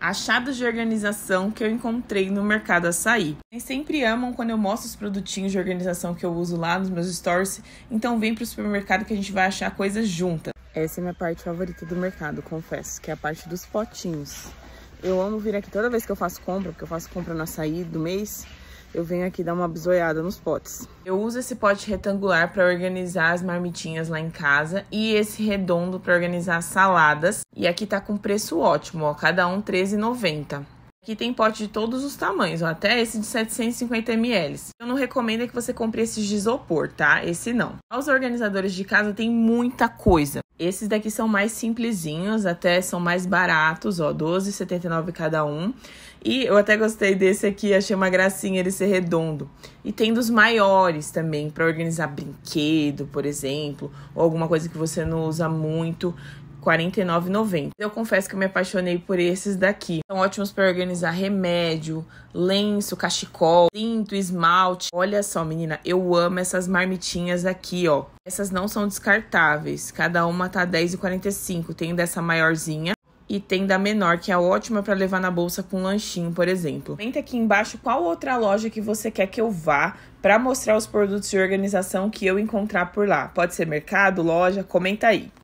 achados de organização que eu encontrei no mercado açaí. Eles sempre amam quando eu mostro os produtinhos de organização que eu uso lá nos meus stories, então vem pro supermercado que a gente vai achar coisas juntas. Essa é minha parte favorita do mercado, confesso, que é a parte dos potinhos. Eu amo vir aqui toda vez que eu faço compra, porque eu faço compra no açaí do mês, eu venho aqui dar uma bisoiada nos potes. Eu uso esse pote retangular para organizar as marmitinhas lá em casa e esse redondo para organizar saladas. E aqui tá com preço ótimo, ó, cada um R$13,90. Aqui tem pote de todos os tamanhos, ó, até esse de 750ml. Eu não recomendo é que você compre esses de isopor, tá? Esse não. Os organizadores de casa tem muita coisa. Esses daqui são mais simplesinhos, até são mais baratos, ó, R$12,79 cada um. E eu até gostei desse aqui, achei uma gracinha ele ser redondo. E tem dos maiores também, para organizar brinquedo, por exemplo, ou alguma coisa que você não usa muito. 49,90. Eu confesso que eu me apaixonei por esses daqui. São ótimos para organizar remédio, lenço, cachecol, cinto, esmalte. Olha só, menina, eu amo essas marmitinhas aqui, ó. Essas não são descartáveis. Cada uma tá 10,45. Tem dessa maiorzinha e tem da menor, que é ótima para levar na bolsa com um lanchinho, por exemplo. Comenta aqui embaixo qual outra loja que você quer que eu vá para mostrar os produtos de organização que eu encontrar por lá. Pode ser mercado, loja, comenta aí.